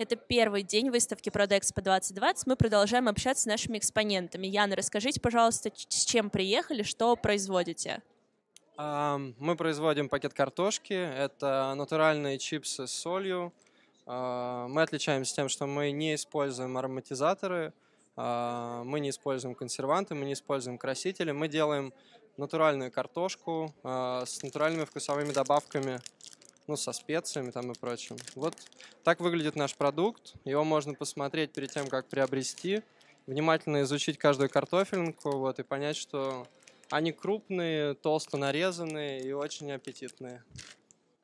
Это первый день выставки Продэкспо 2020. Мы продолжаем общаться с нашими экспонентами. Яна, расскажите, пожалуйста, с чем приехали, что производите? Мы производим пакет картошки. Это натуральные чипсы с солью. А, мы отличаемся тем, что мы не используем ароматизаторы, а, мы не используем консерванты, мы не используем красители. Мы делаем натуральную картошку а, с натуральными вкусовыми добавками ну, со специями там и прочим. Вот так выглядит наш продукт. Его можно посмотреть перед тем, как приобрести, внимательно изучить каждую картофелинку вот, и понять, что они крупные, толсто нарезанные и очень аппетитные.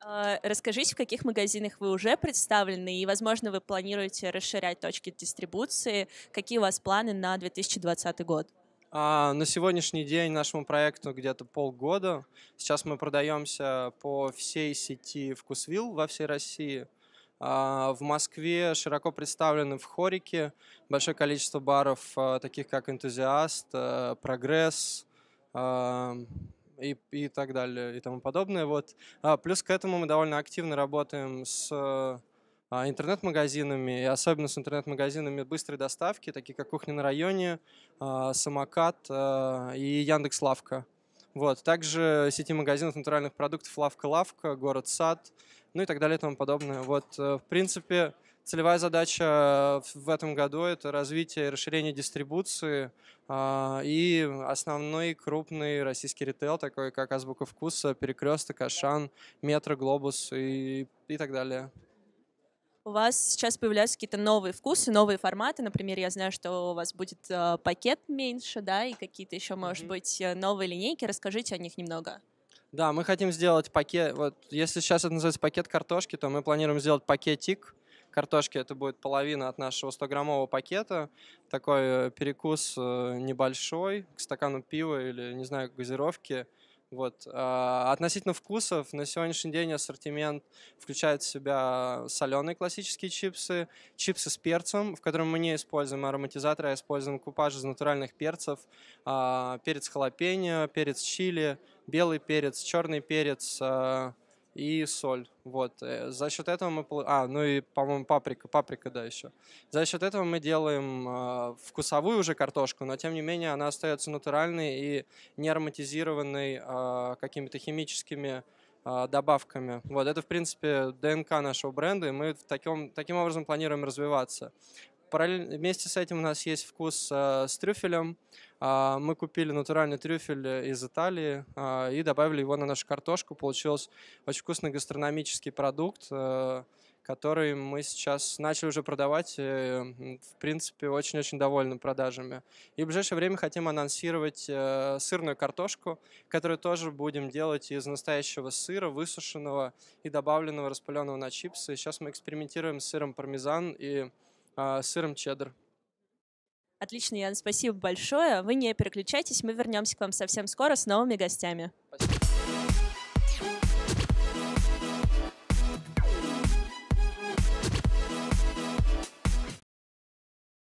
А, расскажите, в каких магазинах вы уже представлены и, возможно, вы планируете расширять точки дистрибуции. Какие у вас планы на 2020 год? А, на сегодняшний день нашему проекту где-то полгода. Сейчас мы продаемся по всей сети Вкусвилл во всей России. А, в Москве широко представлены в Хорике большое количество баров, а, таких как Энтузиаст, а, Прогресс, а, и, и так далее и тому подобное. Вот. А, плюс к этому мы довольно активно работаем с а, интернет-магазинами, и особенно с интернет-магазинами быстрой доставки, такие как «Кухня на районе», а, «Самокат» а, и «Яндекс.Лавка». Вот. Также сети магазинов натуральных продуктов «Лавка-Лавка», «Город-сад», ну и так далее и тому подобное. Вот, э, в принципе, целевая задача э, в этом году – это развитие и расширение дистрибуции и основной крупный российский ритейл, такой как «Азбука вкуса», «Перекресток», «Ашан», «Метро», «Глобус» и, и так далее у вас сейчас появляются какие-то новые вкусы, новые форматы. Например, я знаю, что у вас будет э, пакет меньше, да, и какие-то еще, может mm-hmm. быть, э, новые линейки. Расскажите о них немного. Да, мы хотим сделать пакет. Вот если сейчас это называется пакет картошки, то мы планируем сделать пакетик картошки. Это будет половина от нашего 100-граммового пакета. Такой э, перекус э, небольшой к стакану пива или, не знаю, газировки. Вот. А, относительно вкусов, на сегодняшний день ассортимент включает в себя соленые классические чипсы, чипсы с перцем, в котором мы не используем ароматизаторы, а используем купаж из натуральных перцев, а, перец халапеньо, перец чили, белый перец, черный перец, а, и соль. Вот. Э, за счет этого мы... А, ну и, по-моему, паприка. Паприка, да, еще. За счет этого мы делаем а, вкусовую уже картошку, но, тем не менее, она остается натуральной и не ароматизированной а, какими-то химическими а, добавками. Вот это, в принципе, ДНК нашего бренда, и мы таким, таким образом планируем развиваться. Параллель... Вместе с этим у нас есть вкус э, с трюфелем. Э, мы купили натуральный трюфель э, из Италии э, и добавили его на нашу картошку. Получился очень вкусный гастрономический продукт, э, который мы сейчас начали уже продавать. И, э, в принципе, очень-очень довольны продажами. И в ближайшее время хотим анонсировать э, сырную картошку, которую тоже будем делать из настоящего сыра, высушенного и добавленного распыленного на чипсы. Сейчас мы экспериментируем с сыром пармезан и а, сыром чеддер. Отлично, Ян, спасибо большое. Вы не переключайтесь, мы вернемся к вам совсем скоро с новыми гостями.